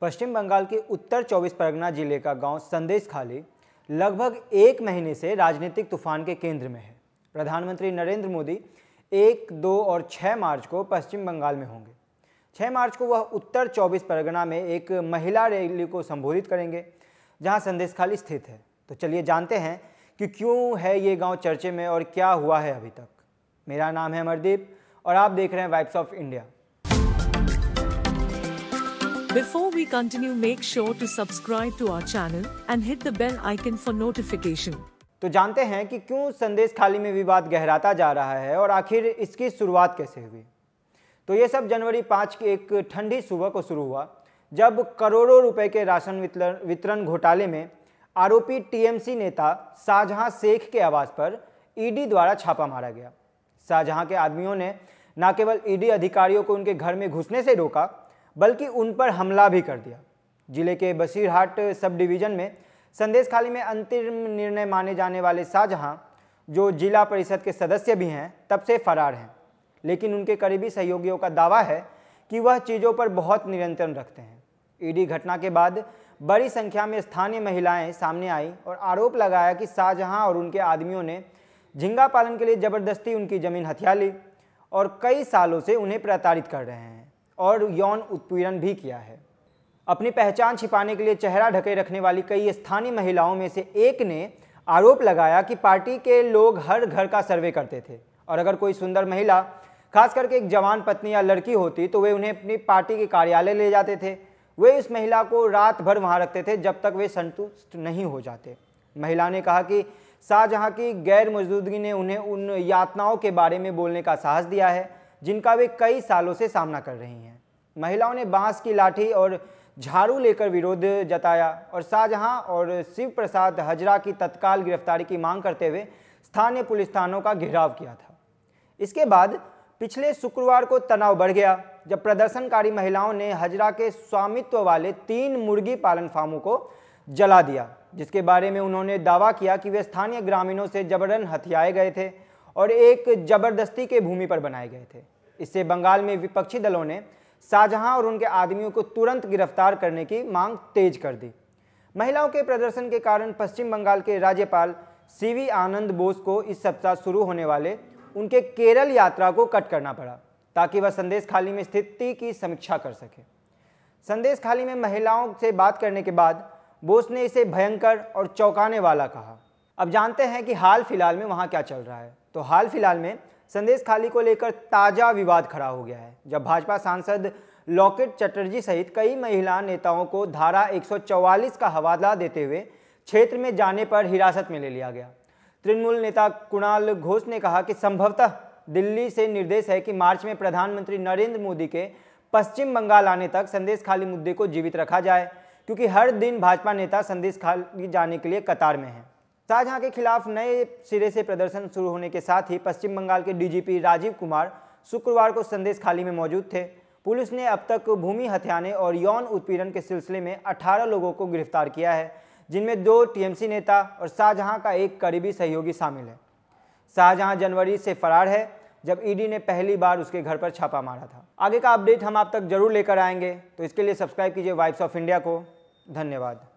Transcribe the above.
पश्चिम बंगाल के उत्तर चौबीस परगना जिले का गांव संदेश खाली लगभग एक महीने से राजनीतिक तूफान के केंद्र में है प्रधानमंत्री नरेंद्र मोदी एक दो और छः मार्च को पश्चिम बंगाल में होंगे छः मार्च को वह उत्तर चौबीस परगना में एक महिला रैली को संबोधित करेंगे जहां संदेश खाली स्थित है तो चलिए जानते हैं कि क्यों है ये गाँव चर्चे में और क्या हुआ है अभी तक मेरा नाम है अमरदीप और आप देख रहे हैं vibes of India Before we continue, make sure to subscribe to our channel and hit the bell icon for notification. तो जानते हैं कि क्यों संदेश खाली में विवाद गहराता जा रहा है और आखिर इसकी शुरुआत कैसे हुई तो ये सब जनवरी पाँच की एक ठंडी सुबह को शुरू हुआ जब करोड़ों रुपए के राशन वितरण घोटाले में आरोपी टीएमसी नेता शाहजहां शेख के आवास पर ईडी द्वारा छापा मारा गया शाहजहां के आदमियों ने न केवल ईडी अधिकारियों को उनके घर में घुसने से रोका बल्कि उन पर हमला भी कर दिया जिले के बशीरहाट सब डिवीज़न में संदेश खाली में अंतिम निर्णय माने जाने वाले शाहजहाँ जो जिला परिषद के सदस्य भी हैं तब से फरार हैं लेकिन उनके करीबी सहयोगियों का दावा है कि वह चीज़ों पर बहुत नियंत्रण रखते हैं ईडी घटना के बाद बड़ी संख्या में स्थानीय महिलाएं सामने आई और आरोप लगाया कि शाहजहाँ और उनके आदमियों ने झिंगा पालन के लिए ज़बरदस्ती उनकी ज़मीन हथिया ली और कई सालों से उन्हें प्रताड़ित कर रहे हैं और यौन उत्पीड़न भी किया है अपनी पहचान छिपाने के लिए चेहरा ढके रखने वाली कई स्थानीय महिलाओं में से एक ने आरोप लगाया कि पार्टी के लोग हर घर का सर्वे करते थे और अगर कोई सुंदर महिला खास करके एक जवान पत्नी या लड़की होती तो वे उन्हें अपनी पार्टी के कार्यालय ले जाते थे वे उस महिला को रात भर वहाँ रखते थे जब तक वे संतुष्ट नहीं हो जाते महिला ने कहा कि शाहजहाँ की गैर मौजूदगी ने उन्हें उन यातनाओं के बारे में बोलने का साहस दिया है जिनका वे कई सालों से सामना कर रही हैं महिलाओं ने बांस की लाठी और झाड़ू लेकर विरोध जताया और शाहजहां और शिव प्रसाद हजरा की तत्काल गिरफ्तारी की मांग करते हुए स्थानीय पुलिस थानों का घेराव किया था इसके बाद पिछले शुक्रवार को तनाव बढ़ गया जब प्रदर्शनकारी महिलाओं ने हजरा के स्वामित्व वाले तीन मुर्गी पालन फार्मों को जला दिया जिसके बारे में उन्होंने दावा किया कि वे स्थानीय ग्रामीणों से जबरन हथियाए गए थे और एक जबरदस्ती के भूमि पर बनाए गए थे इससे बंगाल में विपक्षी दलों ने शाहजहां और उनके आदमियों को तुरंत गिरफ्तार करने की मांग तेज कर दी महिलाओं के प्रदर्शन के कारण पश्चिम बंगाल के राज्यपाल सीवी आनंद बोस को इस सप्ताह शुरू होने वाले उनके केरल यात्रा को कट करना पड़ा ताकि वह संदेश खाली में स्थिति की समीक्षा कर सके संदेश खाली में महिलाओं से बात करने के बाद बोस ने इसे भयंकर और चौंकाने वाला कहा अब जानते हैं कि हाल फिलहाल में वहाँ क्या चल रहा है तो हाल फिलहाल में संदेश खाली को लेकर ताज़ा विवाद खड़ा हो गया है जब भाजपा सांसद लॉकेट चटर्जी सहित कई महिला नेताओं को धारा 144 का हवाला देते हुए क्षेत्र में जाने पर हिरासत में ले लिया गया तृणमूल नेता कुणाल घोष ने कहा कि संभवतः दिल्ली से निर्देश है कि मार्च में प्रधानमंत्री नरेंद्र मोदी के पश्चिम बंगाल आने तक संदेश खाली मुद्दे को जीवित रखा जाए क्योंकि हर दिन भाजपा नेता संदेश खाली जाने के लिए कतार में हैं शाहजहां के खिलाफ नए सिरे से प्रदर्शन शुरू होने के साथ ही पश्चिम बंगाल के डीजीपी राजीव कुमार शुक्रवार को संदेश खाली में मौजूद थे पुलिस ने अब तक भूमि हथियाने और यौन उत्पीड़न के सिलसिले में 18 लोगों को गिरफ्तार किया है जिनमें दो टीएमसी नेता और शाहजहां का एक करीबी सहयोगी शामिल है शाहजहां जनवरी से फरार है जब ईडी ने पहली बार उसके घर पर छापा मारा था आगे का अपडेट हम आप तक जरूर लेकर आएंगे तो इसके लिए सब्सक्राइब कीजिए वाइब्स ऑफ इंडिया को धन्यवाद